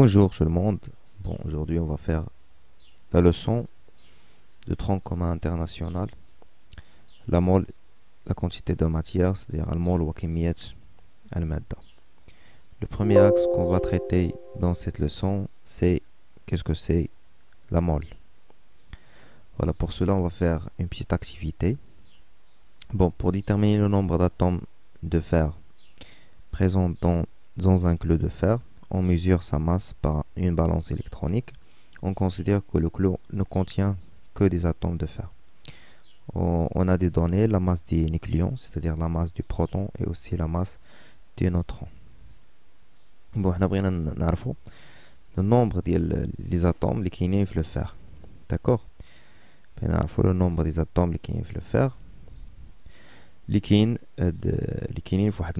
Bonjour tout le monde. aujourd'hui on va faire la leçon de tronc commun international. La mol, la quantité de matière, c'est-à-dire la mol ou al Le premier axe qu'on va traiter dans cette leçon, c'est qu'est-ce que c'est la mol. Voilà, pour cela on va faire une petite activité. Bon, pour déterminer le nombre d'atomes de fer présents dans, dans un clou de fer, on mesure sa masse par une balance électronique, on considère que le clou ne contient que des atomes de fer. On a des données, la masse des nucléons, c'est-à-dire la masse du proton et aussi la masse du neutron. Bon, on a le nombre des atomes qui le fer. D'accord On a le nombre des atomes qui le fer. اللي كاين اللي كاينين في واحد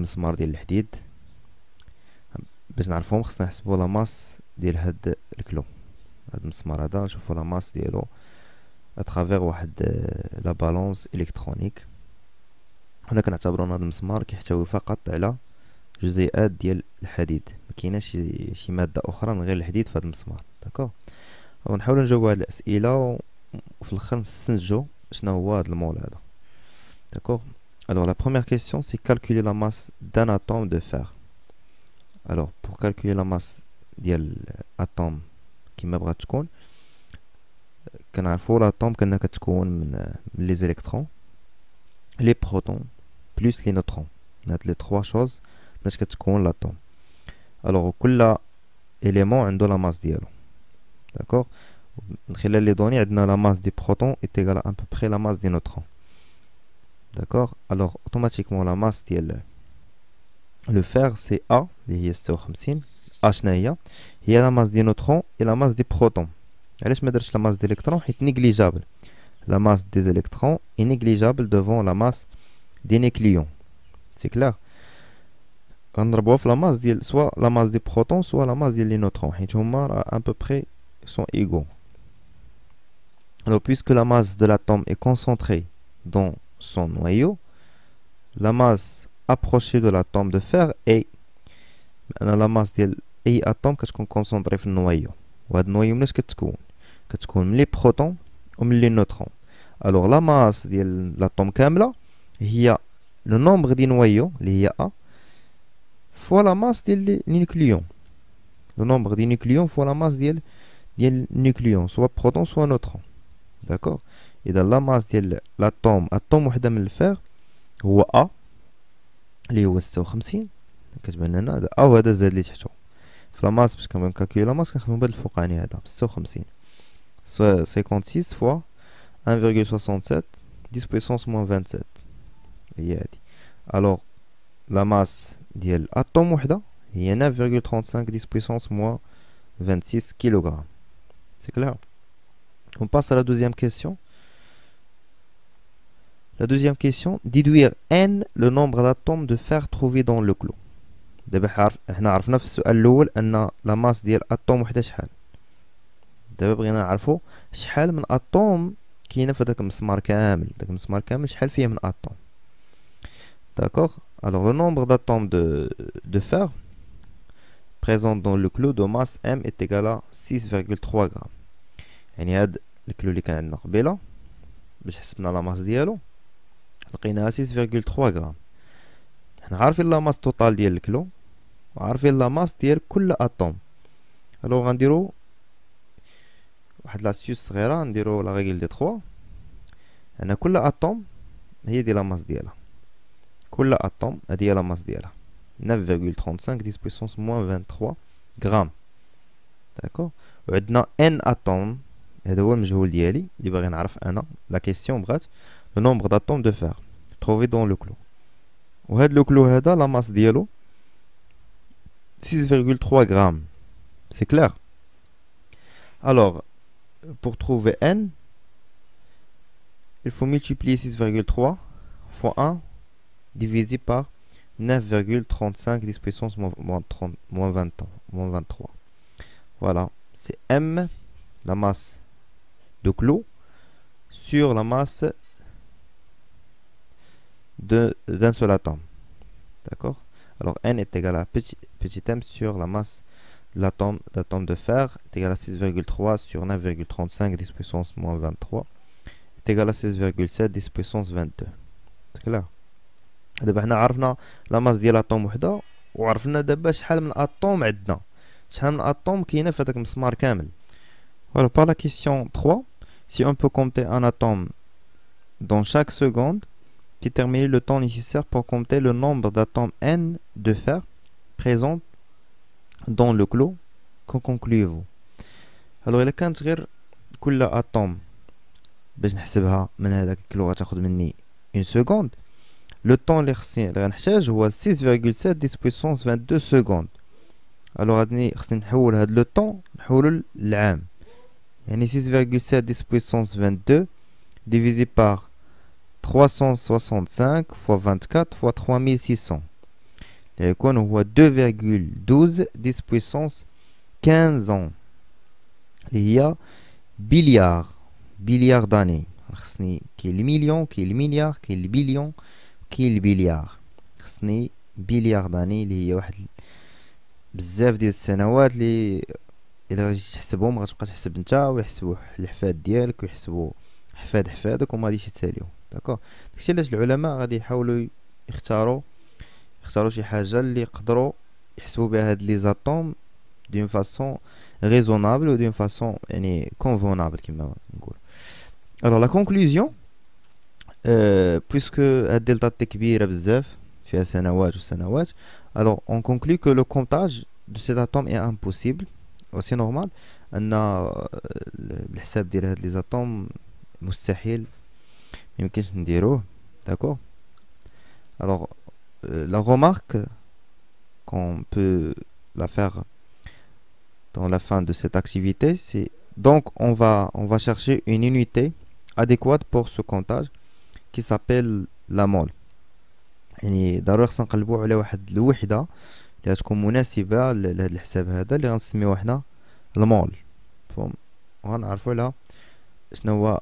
باش نعرفهم خصنا نحسبو لا ماس ديال هاد الكلو هاد المسمار هذا نشوفو لا ماس ديالو اترافير واحد لا بالونس الكترونيك هنا كنعتبروا ان هذا المسمار كيحتوي فقط على جزيئات ديال الحديد ما كايناش شي ماده اخرى من غير الحديد في هذا المسمار داكو غنحاولوا نجاوبوا على الاسئله وفي الاخر نستنتجوا شنو هو هذا المول هذا داكو alors la première question c'est calculer la masse d'un atome de fer alors pour calculer la masse d'un atome qui me il faut l'atome est a euh, les électrons les protons plus les neutrons Notre les trois choses mais ce l'atome alors tout l'élément de la masse d'un d'accord dans les données la masse des protons est égale à peu près la masse des neutrons d'accord alors automatiquement la masse d'un le fer, c'est A, il y a la masse des neutrons et la masse des protons. je la masse des électrons est négligeable. La masse des électrons est négligeable devant la masse des nucléons. C'est clair. La masse soit la masse des protons, soit la masse des neutrons. Et tu à peu près son égaux. puisque la masse de l'atome est concentrée dans son noyau, la masse approché de l'atome de fer et la masse de l'atome qu'est-ce qu'on concentre le noyau ou le noyau est ce que tu connais les protons ou les neutrons alors la masse de l'atome est là il y a le nombre des noyaux les y a fois la masse des nucléons le nombre des nucléons fois la masse des nucléons soit protons soit neutrons d'accord et dans la masse de l'atome atome, atome le fer ou a اللي هو ستة وخمسين كتبان لنا او هذا زاد اللي تحتو في لاماس باش كنبغي نكالكيو لاماس كنخدمو بهاد الفوقاني يعني هذا ستة وخمسين سيكونتسيس فوا ان فيغيل سوسونتسات ديس بويسونس موان فانتسات هي هادي الوغ لاماس ديال الاتوم وحده هي 9,35 ديس بويسونس موان 26 كيلوغرام سي كلير اون باس على دوزيام كيسيون La deuxième question, déduire n le nombre d'atomes de fer trouvés dans le clou. دابا حرف هنا عرفنا في السؤال الاول ان لا ماس ديال اتوم وحده شحال دابا بغينا نعرفوا شحال من اتوم كاينه في داك المسمار كامل داك المسمار كامل شحال فيه من D'accord. alors le nombre d'atomes de fer présents dans le clou de masse m est égal à 6,3 g يعني هاد الكلو اللي كان عندنا قبيله باش حسبنا لا ماس ديالو لقيناها 6.3 غرام حنا عارفين ماس توتال ديال الكلو وعارفين ماس ديال كل اتوم الو غنديرو واحد لاسيوس صغيره نديرو لا ريغل دي 3 هنا كل اتوم هي دي ماس ديالها كل اتوم هادي هي ماس ديالها 9,35 10 موان فان 23 غرام داكو وعندنا ان اتوم هذا هو المجهول ديالي اللي باغي نعرف انا لا كيسيون بغات le nombre d'atomes de fer trouvé dans le clou est le clou la masse l'eau 6,3 grammes c'est clair alors pour trouver n il faut multiplier 6,3 fois 1 divisé par 9,35 10 puissance moins, 20, moins 23. Voilà, c'est M, la masse de clos, sur la masse d'un seul atome. D'accord Alors n est égal à petit, m sur la masse de l'atome de fer est égal à 6,3 sur 9,35 10 puissance moins 23 est égal à 6,7 10 puissance 22 c'est clair دابا حنا عرفنا لا ماس ديال اتوم وحده وعرفنا دابا شحال من اتوم عندنا شحال من كاينه في هذاك المسمار كامل voilà par la question 3 si on peut compter un atome dans chaque seconde déterminer le temps nécessaire pour compter le nombre d'atomes n de fer présents dans le clos كونكليفو الوغ الا كانت غير كل اتوم باش نحسبها من هذاك الكيلو غتاخد مني اون سكوند لو طون اللي خصني اللي غنحتاج هو 6.7 10 بويسونس 22 سكوند الوغ غادي خصني نحول ce لو طون نحولو للعام يعني 6.7 10 بويسونس 22 ديفيزي بار 365 x 24 x 3600. quoi, voit 2,12 10 puissance 15 ans. il y a billiard, billiard d'années. Ce n'est qu'il million, qu'il milliard, qu'il billion, qu'il billiard. Ce billiard d'années. Il y a داكوغ داكشي علاش العلماء غادي يحاولوا يختاروا يختاروا شي حاجه اللي يقدروا يحسبوا بها هاد لي زاتوم دون فاصون ريزونابل و دون فاصون يعني كونفونابل كما نقول الوغ لا كونكلوزيون بويسكو هاد دلتا تي كبيره بزاف فيها سنوات وسنوات الوغ اون كونكلو كو لو كونتاج دو سي اتوم اي امبوسيبل و سي نورمال ان euh, الحساب ديال هاد لي زاتوم مستحيل يمكنش نديروه d'accord. alors euh, la remarque qu'on peut la faire dans la fin de cette activité c'est donc on va on va chercher une unité adéquate pour ce comptage qui s'appelle la mole يعني ضروري خصنا نقلبو على واحد الوحده اللي تكون مناسبه لهذا الحساب هذا اللي غنسميوه حنا المول فهم وغنعرفوا لها شنو هو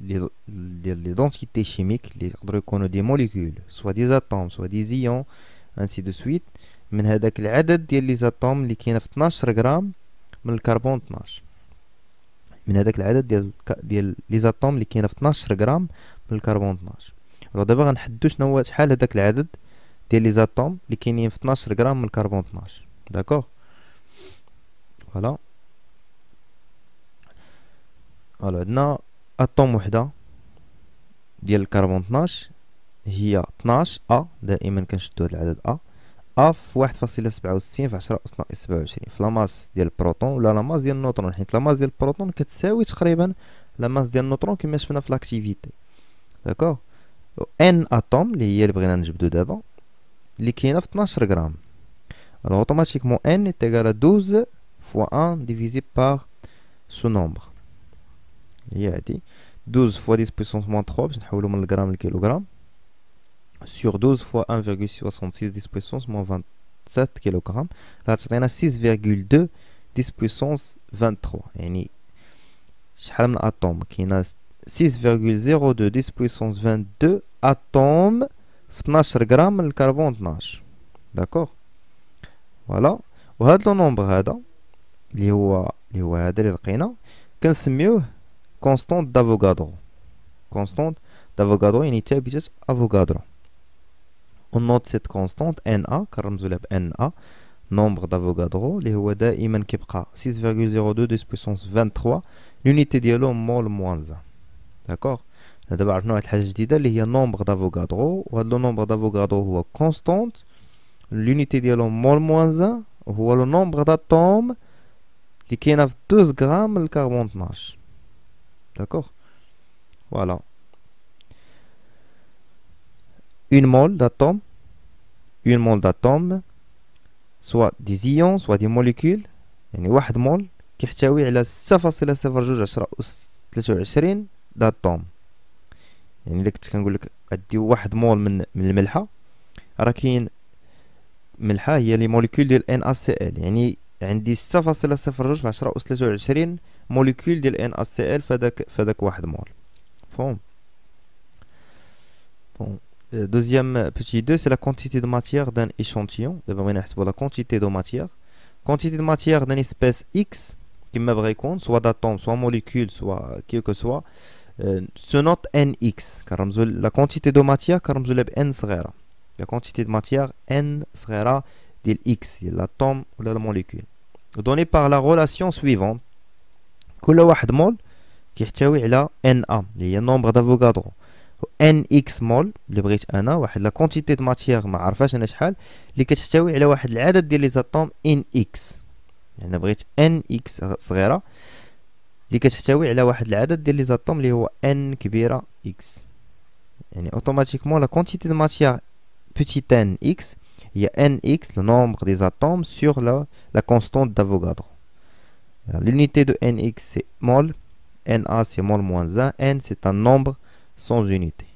ديال ليدونتيتي شيميك اللي يقدروا يكونوا دي موليكول سوا دي زاتوم سوا دي زيون انسي دو سويت من هذاك العدد ديال لي زاتوم اللي كاين في 12 غرام من الكربون 12 من هذاك العدد ديال ديال لي زاتوم اللي كاين في 12 غرام من الكربون 12 دابا غنحددوا شنو هو شحال هذاك العدد ديال لي زاتوم اللي كاينين في 12 غرام من الكربون 12 داكوغ فوالا الو عندنا اتوم وحده ديال الكربون 12 هي 12 ا دائما كنشدو هذا العدد ا ا في واحد فاصلة سبعة وستين في عشرة أس ناقص سبعة وعشرين في لاماس ديال البروتون ولا لاماس ديال النوترون حيت لاماس ديال البروتون كتساوي تقريبا لاماس ديال النوترون كما شفنا في لاكتيفيتي داكوغ ان اتوم اللي هي اللي بغينا نجبدو دابا اللي كاينه في 12 غرام الو اوتوماتيكمون ان est égal à 12 فوا 1 ديفيزي بار سو نومبر هي هادي 12 fois 10 puissance moins 3, parce le gramme le kilogramme, sur 12 fois 1,66 10 puissance moins 27 kg, là tu as 6,2 10 puissance 23. Et un atome qui a 6,02 10 puissance 22 atomes, في 12 carbone de الكربون 12 Voilà. voilà وهذا لو il y a ce constante d'Avogadro. Constante d'Avogadro, يعني ثابتة Avogadro. On note cette constante Na كنرمزو لها ب Na nombre d'Avogadro اللي هو دائما 6,02 10 puissance 23 l'unité ديالو mol-moins 1 d'accord? دابا عرفنا واحد الحاجة que le nombre d'Avogadro وهاد le nombre d'Avogadro هو constante, l'unité ديالو mol-moins 1 هو لو nombre d'atomes اللي كاينه في 12 carbone de 12 D'accord Voilà. Une mole d'atomes. une mole d'atomes. soit des ions, soit des molécules, يعني واحد مول كيحتوي على صفر فاصلة صفر جوج عشرة تلاتة وعشرين داتوم يعني اللي كنت كنقول لك عندي واحد مول من من الملحه راه كاين الملحه هي لي موليكول ديال ان ا سي ال يعني عندي صفر فاصلة صفر جوج في عشرة أس تلاتة وعشرين molécule de NACL fait de فداك euh, Deuxième petit 2, c'est la quantité de matière d'un échantillon. la quantité de matière. Quantité de matière d'une espèce X, qui me compte, soit d'atomes, soit molécules, soit quel que soit, euh, se note NX. La quantité de matière, N sera. La quantité de matière, N sera de X, l'atome ou la molécule. Donnée par la relation suivante. كل واحد مول كيحتوي على ان ا اللي هي نومبر و ان اكس مول اللي بغيت انا واحد لا كونتيتي د ماتيير ما عرفاش انا شحال اللي كتحتوي على واحد العدد ديال لي زاتوم ان اكس يعني بغيت ان اكس صغيره اللي كتحتوي على واحد العدد ديال لي زاتوم اللي هو ان كبيره اكس يعني اوتوماتيكمون لا كونتيتي د ماتيير بوتيت ان اكس هي ان اكس لو نومبر دي زاتوم سور لا لا كونستانت دافوغادرو L'unité de nx c'est mol, na c'est mol moins 1, n c'est un nombre sans unité.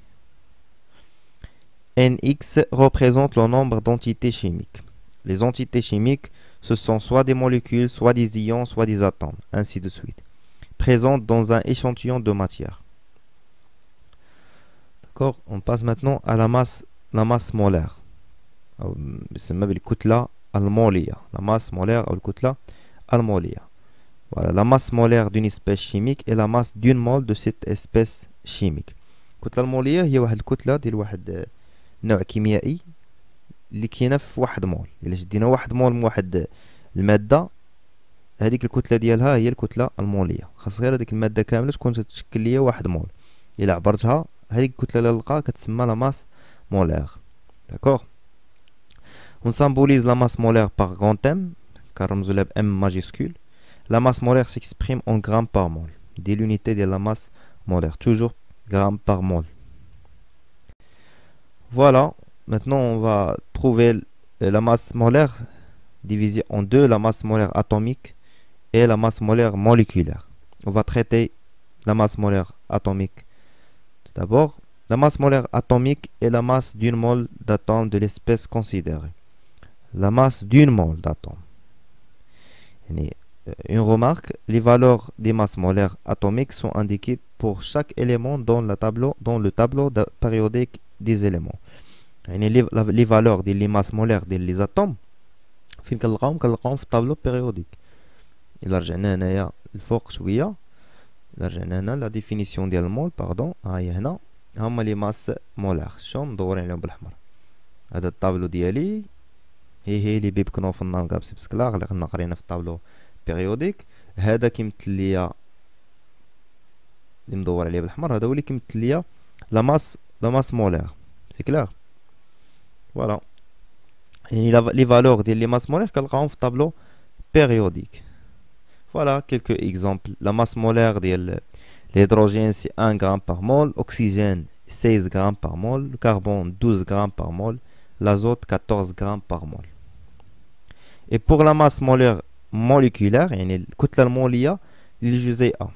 nx représente le nombre d'entités chimiques. Les entités chimiques, ce sont soit des molécules, soit des ions, soit des atomes, ainsi de suite, présentes dans un échantillon de matière. D'accord On passe maintenant à la masse, la masse molaire. C'est même le la masse molaire ou le al Voilà, la masse molaire d'une espèce chimique est la masse d'une mole de cette espèce chimique الكتله الموليه هي واحد الكتله ديال واحد نوع كيميائي اللي كاينه في واحد مول الا شدينا واحد مول من واحد الماده هذيك الكتله ديالها هي الكتله الموليه خاص غير هذيك الماده كامله تكون تتشكل ليا واحد مول الا عبرتها هذيك الكتله اللي نلقاها كتسمى لا ماس مولير داكوغ اون سامبوليز لا ماس مولير بار grand كنرمزو car بام ماجيسكول La masse molaire s'exprime en grammes par mol. Dès l'unité de la masse molaire, toujours grammes par mole. Voilà, maintenant on va trouver euh, la masse molaire divisée en deux, la masse molaire atomique et la masse molaire moléculaire. On va traiter la masse molaire atomique. Tout D'abord, la masse molaire atomique est la masse d'une mole d'atomes de l'espèce considérée. La masse d'une mole d'atome une remarque, les valeurs des masses molaires atomiques sont indiquées pour chaque élément dans le tableau, périodique des éléments. Les, valeurs des masses molaires des atomes sont dans le tableau, tableau périodique. Et là, j'ai un force, la définition des mol, pardon. Ah, il هما لي ماس مولار شون دورين il y a الطابلو ديالي هي هي لي بيبكنو le tableau périodique, la masse ليا اللي مدور عليه بالاحمر هذا هو اللي les ليا لا ماس لا ماس مولير سي كلير فوالا يعني لي فالور ديال لي l'hydrogène c'est 1 g par mol, l'oxygène 16 g par mol, le carbone 12 g par mol, l'azote 14 g par mol. Et pour la masse molaire moléculaire يعني الكتلة المولية للجزيئة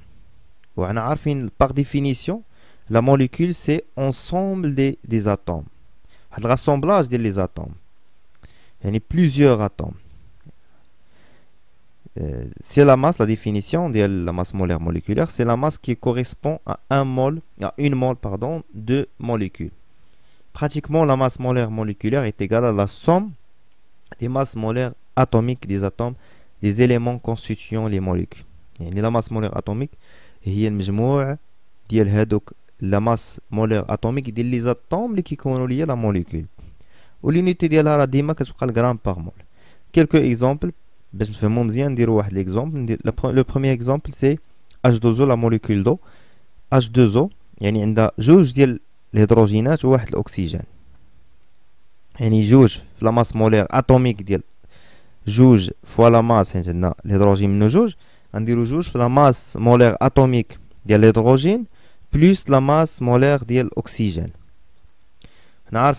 وعنا عارفين par définition la molécule c'est l'ensemble des, des atomes rassemblage des ديال les atomes a plusieurs atomes euh, c'est la masse, la définition de la masse molaire moléculaire, c'est la masse qui correspond à une molle pardon, de molécules. Pratiquement, la masse molaire moléculaire est égale à la somme des masses molaires atomiques des atomes les éléments constituant les molécules la masse molaire atomique est le groupe de la masse molaire atomique des atomes qui sont liés à la molécule et l'unité de est gramme par mol quelques exemples le premier exemple c'est H2O la molécule d'eau H2O c'est juge de l'hydrogénate et de l'oxygène le juge de la masse molaire atomique Jouge fois la masse, hein, l'hydrogène nous on dit la masse molaire atomique de l'hydrogène plus la masse molaire de l'oxygène. On a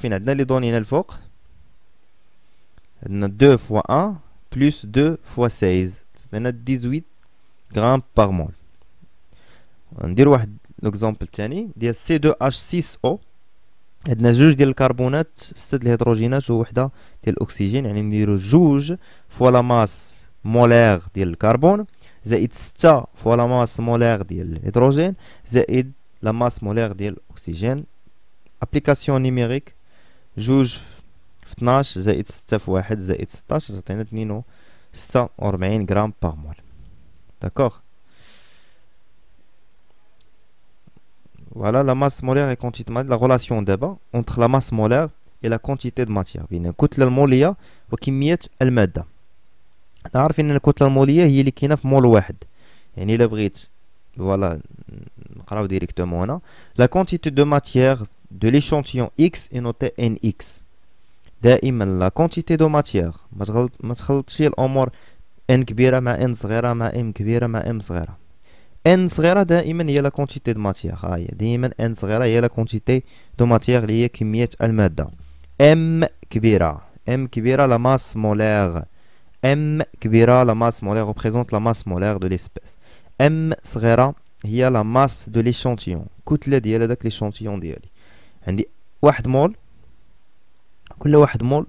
2 fois 1 plus 2 fois 16, cest à 18 g par mol. On dit que l'exemple est C2H6O. عندنا جوج ديال الكربونات ستة ديال الهيدروجينات ووحده ديال الاكسجين يعني نديرو جوج فوا لا ماس مولير ديال الكربون زائد ستة فوا لا ماس مولير ديال الهيدروجين زائد لا ماس مولير ديال الاكسجين ابليكاسيون نيميريك جوج في 12 زائد ستة في واحد زائد 16 تعطينا 42 غرام بار مول داكوغ Voilà la masse molaire et quantité la relation d'abord entre la masse molaire et la quantité de matière بين الكتلة المولية وكمية المادة نعرف ان الكتلة المولية هي اللي كاينة في مول واحد يعني الا بغيت فوالا نقراو ديريكتومون هنا لا كونتيتي دو ماتيير دو ليشونتيون اكس اي نوتي ان اكس دائما لا كونتيتي دو ماتيير ما تغلط ما تخلطش الامور ان كبيرة مع ان صغيرة مع ام كبيرة مع ام صغيرة ان صغيره دائما هي لا كونتيتي دو ماتيير ها هي دائما ان صغيره هي لا كونتيتي دو ماتيير اللي هي كميه الماده ام كبيره ام كبيره لا ماس مولير ام كبيره لا ماس مولير ريبريزونت لا ماس مولير دو ليسبيس ام صغيره هي لا ماس دو ليشانتيون كتله ديال هذاك ليشانتيون ديالي عندي واحد مول كل واحد مول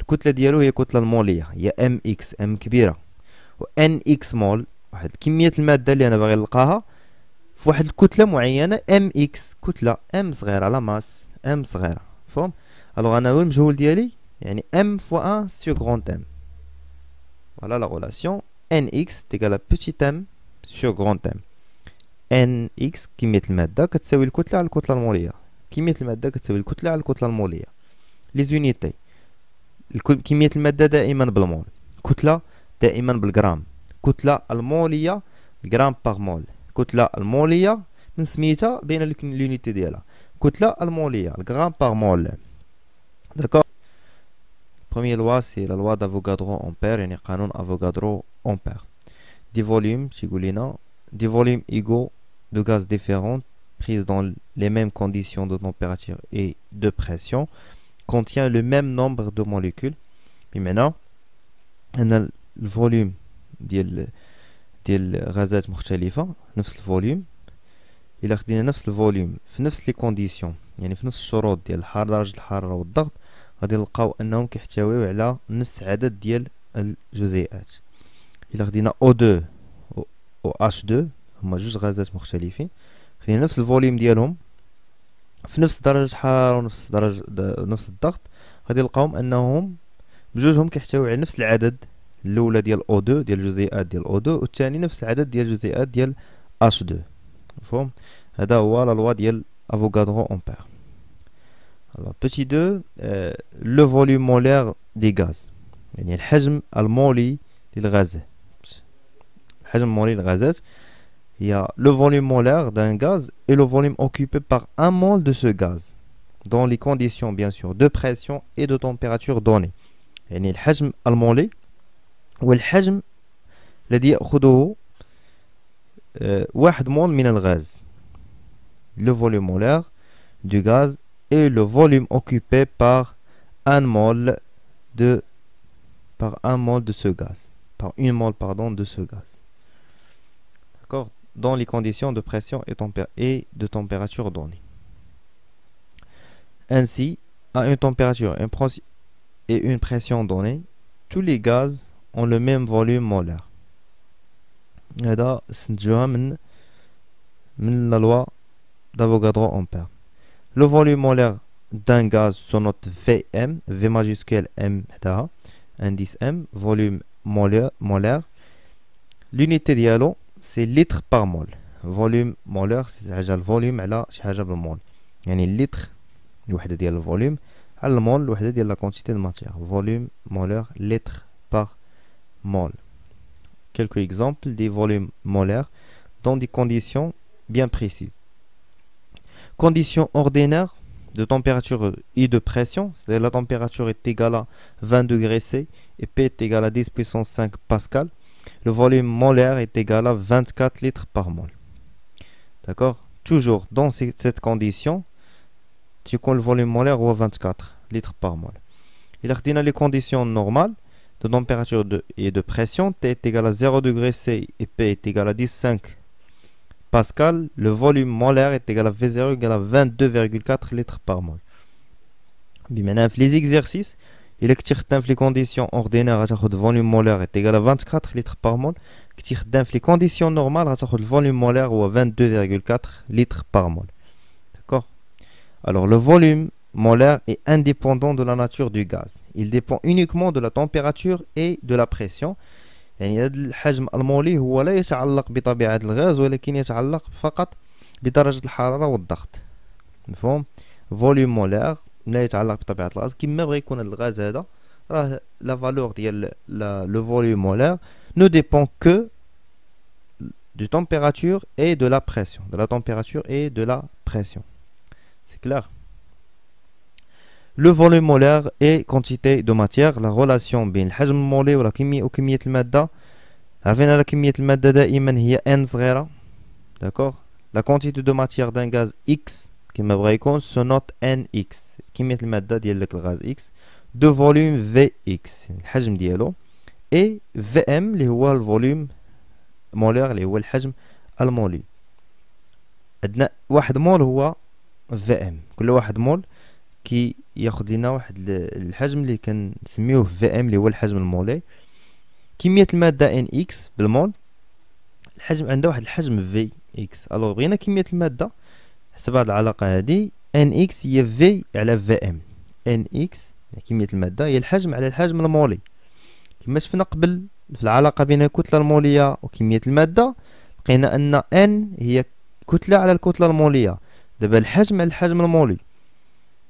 الكتله ديالو هي كتله الموليه هي ام اكس ام كبيره و ان اكس مول واحد كميه الماده اللي انا باغي نلقاها في واحد الكتله معينه ام اكس كتله ام صغيره لا ماس ام صغيره فهم الوغ انا هو المجهول ديالي يعني ام فوا ان سو غروند ام فوالا لا غولاسيون ان اكس تيكالا بوتيت ام سو غروند ام ان اكس كميه الماده كتساوي الكتله على الكتله الموليه كميه الماده كتساوي الكتله على الكتله الموليه لي زونيتي كميه الماده دائما بالمول كتله دائما بالجرام كتلة المولية جرام par مول كتلة la l'unité سميتها بين لونيتي ديالها molia المولية par par mol. D'accord. Première loi, c'est la loi d'Avogadro-Ampère, et canon Avogadro-Ampère. Des volumes, des volumes égaux de gaz différents prises dans les mêmes conditions de température et de pression contient le même nombre de molécules. Et maintenant, le volume ديال ديال غازات مختلفه نفس الفوليوم الا خدينا نفس الفوليوم في نفس لي كونديسيون يعني في نفس الشروط ديال الحراره درجه الحراره والضغط غادي نلقاو انهم كيحتويو على نفس عدد ديال الجزيئات الا خدينا او 2 و اش 2 هما جوج غازات مختلفين خدينا نفس الفوليوم ديالهم في نفس درجه الحراره ونفس درجه نفس الضغط غادي نلقاهم انهم بجوجهم كيحتويو على نفس العدد الاولى ديال O2 ديال الجزيئات ديال O2 والثاني نفس العدد ديال الجزيئات ديال H2 مفهوم هذا هو لا لوا ديال افوغادرو امبير Alors, petit 2, euh, le volume molaire des gaz. يعني الحجم المولي للغاز. الحجم المولي للغازات. Il y a le volume molaire d'un gaz et le volume occupé par un mol de ce gaz. Dans les conditions, bien sûr, de pression et de température données. يعني الحجم المولي le volume molaire du gaz est le volume occupé par un mol de par un de ce gaz par une mol pardon de ce gaz d'accord dans les conditions de pression et, de température données ainsi à une température et une pression données tous les gaz le même volume molaire. Et la loi d'Avogadro Ampère. Le volume molaire d'un gaz sur note Vm, V majuscule M, indice M, volume molaire, molaire. l'unité d'yalo, c'est litre par mole. Volume molaire, c'est le volume, là, c'est le mole. Yani litre, le volume, le mol, la quantité de matière. Volume molaire, litre par mol. Quelques exemples des volumes molaires dans des conditions bien précises. Conditions ordinaires de température et de pression, c'est-à-dire la température est égale à 20 degrés C et P est égale à 10 puissance 5 pascal, le volume molaire est égal à 24 litres par mol. D'accord Toujours dans cette condition, tu comptes le volume molaire ou 24 litres par mol. Il a les conditions normales, de température de, et de pression, T est égal à 0 degré C et P est égal à 10,5 Pascal, le volume molaire est égal à V0 égal à 22,4 litres par mol. Les exercices, il les conditions ordinaires, le volume molaire est égal à 24 litres par mol. Les conditions normales, le volume molaire ou à 22,4 litres par mol. D'accord Alors le volume molaire est indépendant de la nature du gaz. Il dépend uniquement de la température et de la pression. يعني هذا الحجم المولي هو لا يتعلق بطبيعه الغاز ولكن يتعلق فقط بدرجه الحراره والضغط مفهوم فوليوم مولار لا يتعلق بطبيعه الغاز كما بغى يكون الغاز هذا راه لا فالور ديال لو فوليوم مولار نو ديبون كو du température et de la pression de la température et de la pression c'est clair le volume molaire et quantité de matière la relation bien le volume molaire ou la chimie ou quantité de matière avec la chimie de matière il y a n zéro d'accord la quantité de matière d'un gaz x qui me va être se note n x quantité de matière d'il le gaz x de volume v x le volume d'ielo et v m le volume molaire le volume al molaire un mol est v m tout un mol كي ياخذ لينا واحد الحجم اللي كنسميوه في ام اللي هو الحجم المولي كميه الماده ان اكس بالمول الحجم عندها واحد الحجم في اكس الوغ بغينا كميه الماده حسب هذه العلاقه هذه ان اكس هي في على في ام ان اكس كميه الماده هي الحجم على الحجم المولي كما شفنا قبل في العلاقه بين الكتله الموليه وكميه الماده لقينا ان ان هي كتله على الكتله الموليه دابا الحجم على الحجم المولي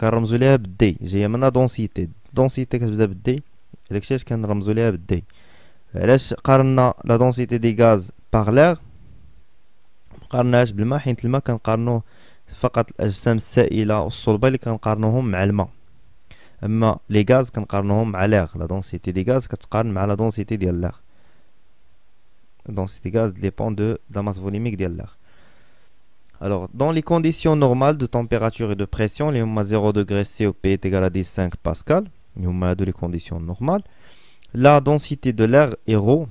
كنرمزو ليها بالدي جايه منها دونسيتي دونسيتي كتبدا بالدي داكشي علاش كنرمزو ليها بالدي علاش قارنا لا دونسيتي دي غاز باغ لير مقارناهاش بالماء حيت الماء كنقارنوه فقط الاجسام السائله والصلبه اللي كنقارنوهم مع الماء اما لي غاز كنقارنوهم مع لير لا دونسيتي دي غاز كتقارن مع لا دونسيتي ديال لير دونسيتي غاز ديبون دو لا ماس فوليميك ديال لير Alors, dans les conditions normales de température et de pression, les 0 degré COP est égal à 5 pascal, de les conditions normales. La densité de l'air est rho,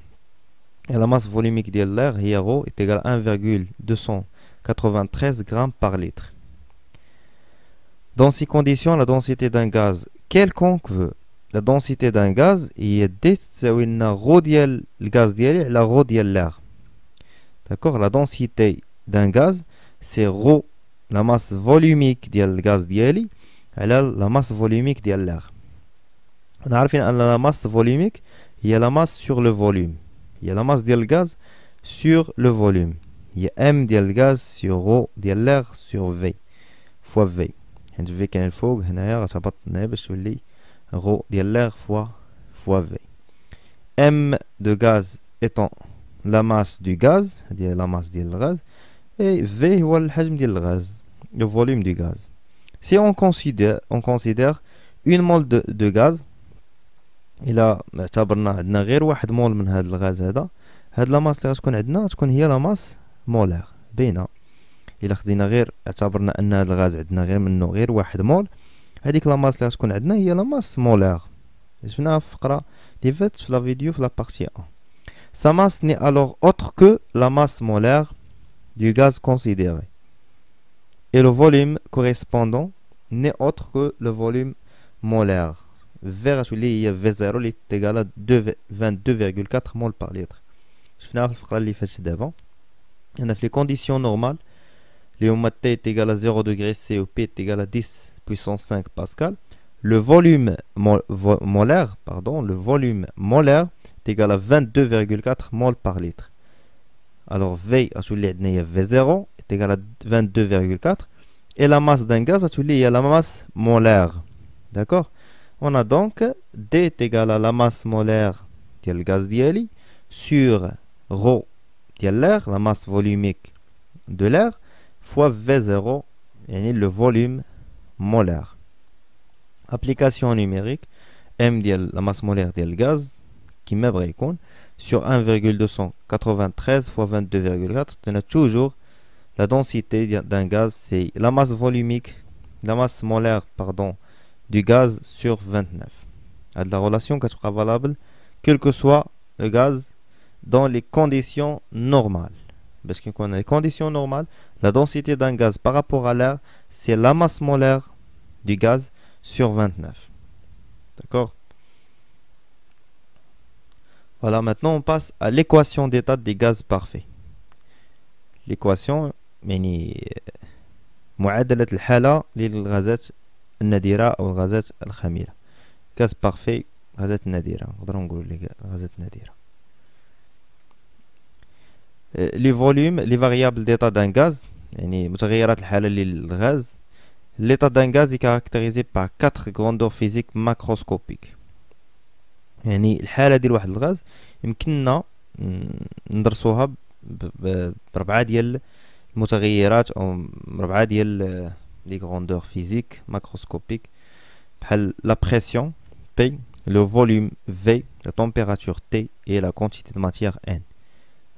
et la masse volumique de l'air est rho, est égale à 1,293 g par litre. Dans ces conditions, la densité d'un gaz quelconque La densité d'un gaz est rho le gaz la l'air. D'accord La densité d'un gaz c'est ρ la masse volumique du gaz dieli elle a la masse volumique de l'air on a la masse volumique il a la masse sur le volume il y a la masse du gaz sur le volume il y a m de gaz sur ρ de l'air sur v fois v et v qui est fog d'ailleurs ça part nebes les rho de l'air fois v m de gaz étant la masse du gaz la masse du gaz et V هو الحجم ديال الغاز le volume du gaz si on considère on considère une mole de, de gaz الا اعتبرنا عندنا غير واحد مول من هذا الغاز هذا هاد لا ماس اللي غتكون عندنا تكون هي لا ماس مولار باينه الا خدينا غير اعتبرنا ان هاد الغاز عندنا غير منه غير واحد مول هذيك لا ماس اللي غتكون عندنا هي لا ماس مولار شفناها في الفقره اللي فاتت في لا فيديو في لا بارتي 1 سا ماس ني الوغ اوتر كو لا ماس molaire du gaz considéré. Et le volume correspondant n'est autre que le volume molaire. VH V0 est égal à 22,4 mol par litre. Je finis par le faire d'avant. On a les conditions normales. Le est égal à 0 degré COP est égal à 10 puissance 5 pascal. Le volume molaire, pardon, le volume molaire est égal à 22,4 mol par litre. Alors V, V0 est égal à 22,4. Et la masse d'un gaz, à lié à la masse molaire. D'accord On a donc D est égal à la masse molaire du gaz sur Rho de l'air, la masse volumique de l'air, fois V0, est le volume molaire. Application numérique, M est la masse molaire du gaz, qui m'abrège sur 1,293 fois 22,4, on a toujours la densité d'un gaz, c'est la masse volumique, la masse molaire, pardon, du gaz sur 29. À de la relation qui sera valable, quel que soit le gaz, dans les conditions normales. Parce que quand on a les conditions normales, la densité d'un gaz par rapport à l'air, c'est la masse molaire du gaz sur 29. D'accord voilà, maintenant on passe à l'équation d'état des gaz parfaits. L'équation, يعني معادلة الحالة للغازات النادرة أو الغازات الخميرة. غاز بارفي غازات نادرة نقدروا نقولوا غازات نادرة. لي فوليوم les variables d'état d'un gaz يعني متغيرات الحالة للغاز. L'état d'un gaz est caractérisé par quatre grandeurs physiques macroscopiques. يعني الحاله ديال واحد الغاز يمكننا ندرسوها بربعه ديال المتغيرات او ربعه ديال لي غروندور فيزيك ماكروسكوبيك بحال لا بريسيون بي لو فوليوم في لا تمبيراتور تي اي لا كونتيتي دو ماتيير ان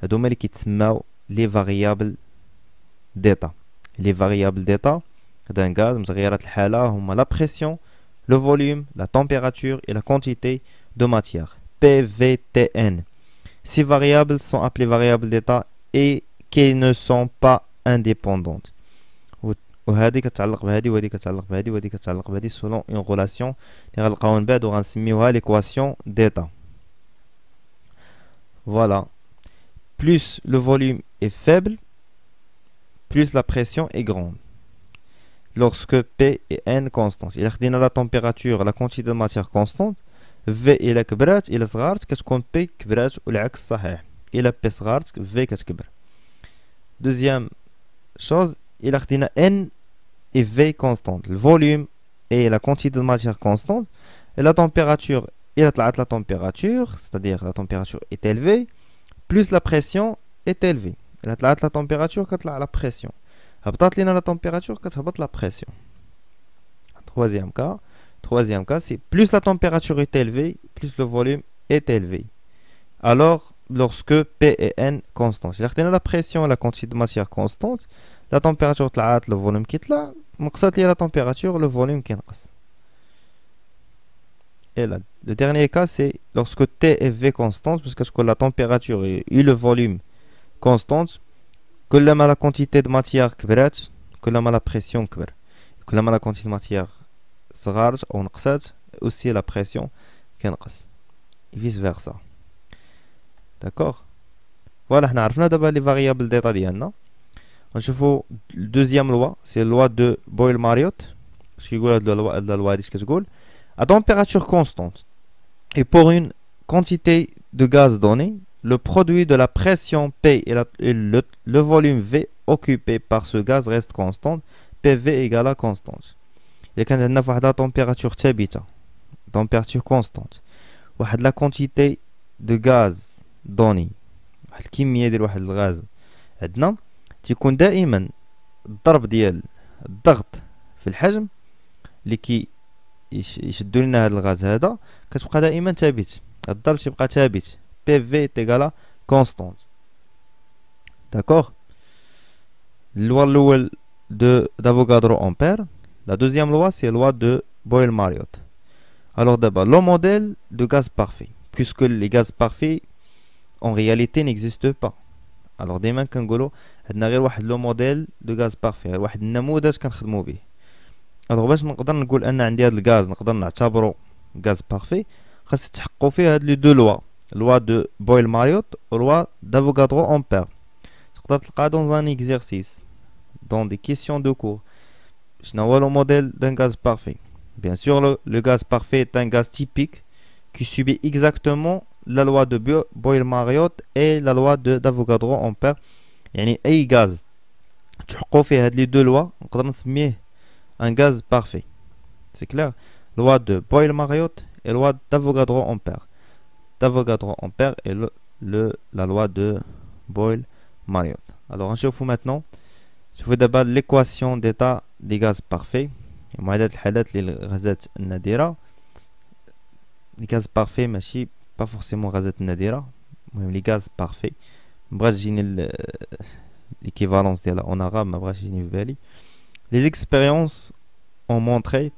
هادو هما اللي كيتسماو لي فاريابل ديتا لي فاريابل ديتا هذا غاز متغيرات الحاله هما لا بريسيون لو فوليوم لا تمبيراتور اي لا كونتيتي de matière, PVTN. Ces variables sont appelées variables d'état et qui ne sont pas indépendantes. selon une relation l'équation d'état. Voilà. Plus le volume est faible, plus la pression est grande. Lorsque P est N constante Il a la température, la quantité de matière constante, في الى كبرات الى P, كتكون بي كبرات والعكس صحيح الى بي صغرت في كتكبر دوزيام شوز الى خدينا ان اي في كونستانت الفوليوم اي لا كونتيتي دو كونستانت et la température et la température c'est-à-dire la température est élevée plus la pression est élevée la la température la pression la température la pression troisième cas Troisième cas, c'est plus la température est élevée, plus le volume est élevé. Alors, lorsque P et N constants. Si la pression et la quantité de matière constante, la température est le volume qui est là, la température, le volume qui est Et là, le dernier cas, c'est lorsque T et V constant, parce que la température et le volume constante que la quantité de matière que la pression que la quantité de matière on on نقصات aussi la pression Et vice versa d'accord voilà Nous avons دابا لي فاريابل loi ديالنا deuxième loi c'est la loi de boyle ماريوت à température constante et pour une quantité de gaz donnée, le produit de la pression P et, le, le, volume V occupé par ce gaz reste constant, PV égale à constante. الا كانت عندنا فواحد طومبيراتور ثابته طومبيراتور كونستانت واحد لا كونتيتي دو غاز دوني واحد الكميه ديال واحد الغاز عندنا تيكون دائما الضرب ديال الضغط في الحجم اللي كي يشدوا لنا هذا الغاز هذا كتبقى دائما ثابت الضرب تيبقى ثابت بي في تيغالا كونستانت داكوغ اللور الاول دو دافوغادرو امبير La deuxième loi, c'est la loi de boyle mariot Alors d'abord, le modèle de gaz parfait, puisque les gaz parfaits, en réalité, n'existent pas. Alors, demain, quand golo, on a le modèle de gaz parfait, le modèle de gaz parfait. Alors, je vais vous dire que j'ai le gaz, je vais le gaz parfait. Je vais vous dire les deux lois, la loi de boyle mariot et la loi d'Avogadro-Ampère. On vais vous dans un exercice, dans des questions de cours je le modèle d'un gaz parfait. Bien sûr, le, gaz parfait est un gaz typique qui subit exactement la loi de boyle mariotte et la loi de d'Avogadro en y a et gaz. Tu as les deux lois, un gaz parfait. C'est clair Loi de boyle mariotte et loi d'Avogadro ampère D'Avogadro en et le, la loi de boyle mariotte Alors, vous fais maintenant. Je vous d'abord l'équation d'état des gaz parfaits les gaz parfaits mais sont pas forcément des gaz les gaz parfaits euh, en arabe les expériences ont montré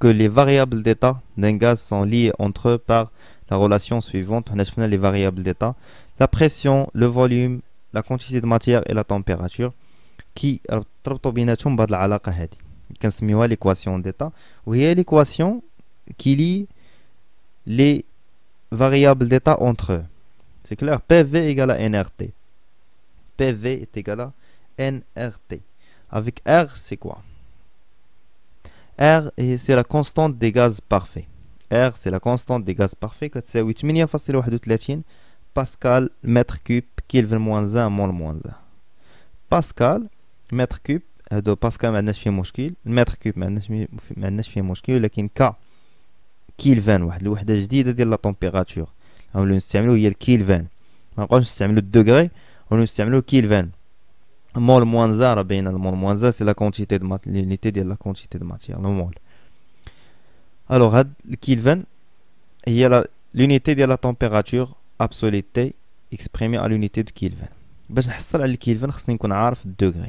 que les variables d'état d'un gaz sont liées entre eux par la relation suivante, on a les variables d'état la pression, le volume, la quantité de matière et la température qui est بيناتهم بهاد العلاقه l'équation d'état, ليكواسيون variables d'état entre eux. C'est clair PV égale à NRT. PV est égal à NRT. Avec R, c'est quoi R, c'est la constante des gaz parfaits. R, c'est la constante des gaz parfaits. C'est 8,31 pascal mètre cube, Kelvin moins 1, mol moins 1. Pascal, متر كوب هادو باسكال ما عندناش فيه مشكل المتر كوب ما عندناش ما عندناش فيه مشكل ولكن ك كيلفان واحد الوحده جديده ديال لا طومبيراتور غنوليو نستعملو هي الكيلفان ما نقولش نستعملو الدوغري ونستعملو نستعملو كيلفان مول موانزا راه باينه المول موانزا سي لا كونتيتي دو مات لونيتي ديال لا كونتيتي دو ماتيير مول الوغ هاد الكيلفان هي لا لونيتي ديال لا طومبيراتور ابسوليتي اكسبريمي ا لونيتي دو كيلفان باش نحصل على الكيلفان خصني نكون عارف الدوغري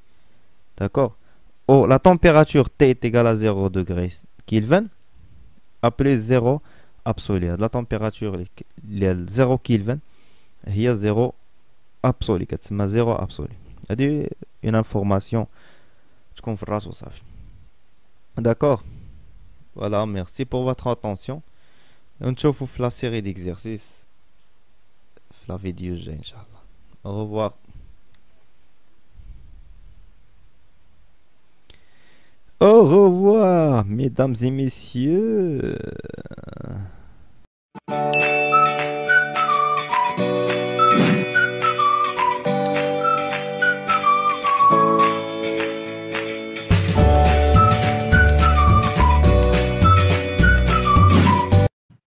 D'accord oh, La température T est égale à 0 degré Kelvin, appelée 0 absolue. La température 0 Kelvin, il y a 0 absolue. C'est 0 absolu. C'est une information qu'on fera ça. D'accord Voilà, merci pour votre attention. On se retrouve la série d'exercices. La vidéo, Inch'Allah. Au revoir. Au revoir, mesdames et messieurs.